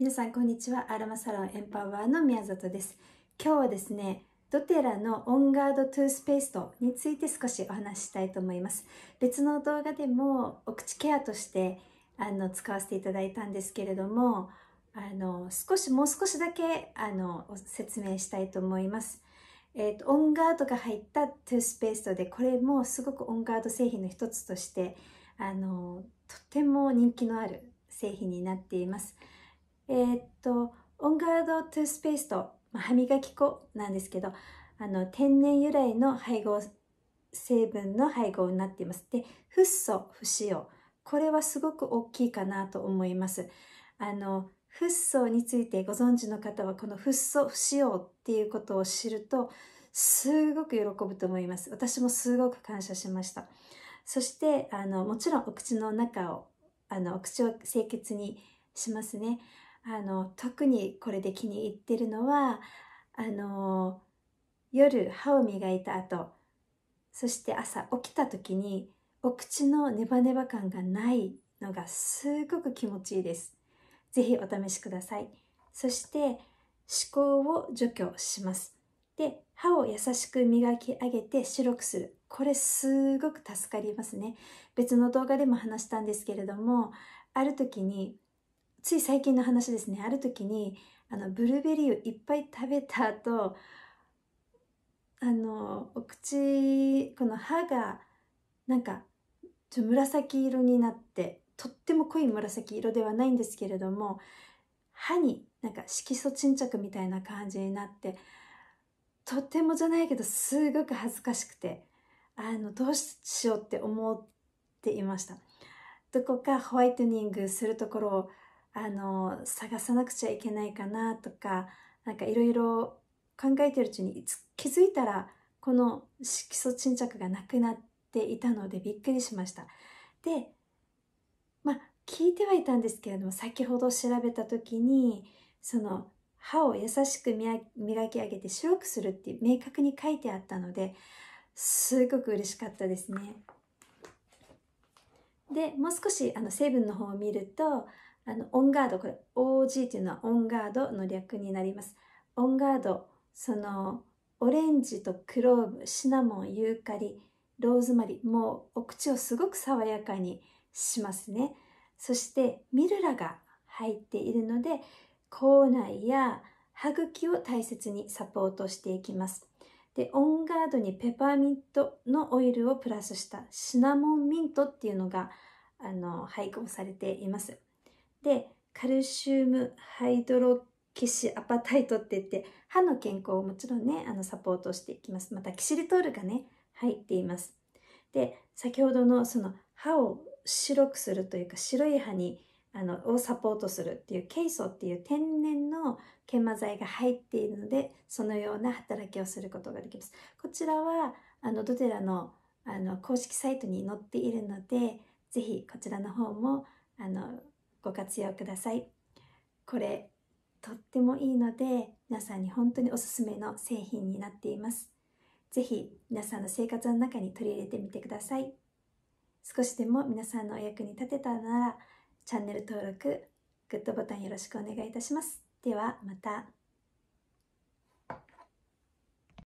皆さんこんにちは。アロマサロンエンパワーの宮里です。今日はですね、ドテラのオンガードトゥースペーストについて少しお話ししたいと思います。別の動画でもお口ケアとしてあの使わせていただいたんですけれども、あの少しもう少しだけあの説明したいと思います。えーと、とオンガードが入ったトゥースペーストでこれもすごくオンガード製品の一つとしてあのとても人気のある製品になっています。えー、っと、オンガードトゥースペースと、まあ、歯磨き粉なんですけど、あの、天然由来の配合、成分の配合になっています。で、フッ素、不使用。これはすごく大きいかなと思います。あの、フッ素についてご存知の方は、このフッ素不使用っていうことを知ると、すごく喜ぶと思います。私もすごく感謝しました。そして、あの、もちろんお口の中を、あの、お口を清潔にしますね。あの特にこれで気に入ってるのはあの夜歯を磨いた後そして朝起きた時にお口のネバネバ感がないのがすごく気持ちいいです。ぜひお試しください。そして思考を除去します。で歯を優しく磨き上げて白くするこれすごく助かりますね別の動画でも話したんですけれどもある時につい最近の話ですねある時にあのブルーベリーをいっぱい食べた後あのお口この歯がなんかちょ紫色になってとっても濃い紫色ではないんですけれども歯になんか色素沈着みたいな感じになってとてもじゃないけどすごく恥ずかしくてあのどうしようって思っていましたどこかホワイトニングするところをあの探さなくちゃいけないかなとかなんかいろいろ考えてるうちに気づいたらこの色素沈着がなくなっていたのでびっくりしました。でまあ聞いてはいたんですけれども先ほど調べた時にその歯を優しく磨き上げて白くするって明確に書いてあったのですごく嬉しかったですね。でもう少しあの成分の方を見るとあの、オンガード、これ、OG っていうのはオンガードの略になります。オンガード、その、オレンジとクローブ、シナモン、ユーカリ、ローズマリー、もうお口をすごく爽やかにしますね。そして、ミルラが入っているので、口内や歯茎を大切にサポートしていきます。で、オンガードにペパーミントのオイルをプラスしたシナモンミントっていうのが、あの、配合されています。で、カルシウムハイドロキシアパタイトって言って、歯の健康をもちろんね、あのサポートしていきます。またキシリトールがね、入っています。で、先ほどのその歯を白くするというか白い歯にあのをサポートするっていうケイ素っていう天然の研磨剤が入っているのでそのような働きをすることができます。こちらはあのドテラのあの公式サイトに載っているので是非こちらの方もあのご活用ください。これとってもいいので皆さんに本当におすすめの製品になっています。ぜひ皆さんの生活の中に取り入れてみてください。少しでも皆さんのお役に立てたならチャンネル登録、グッドボタンよろしくお願いいたします。ではまた。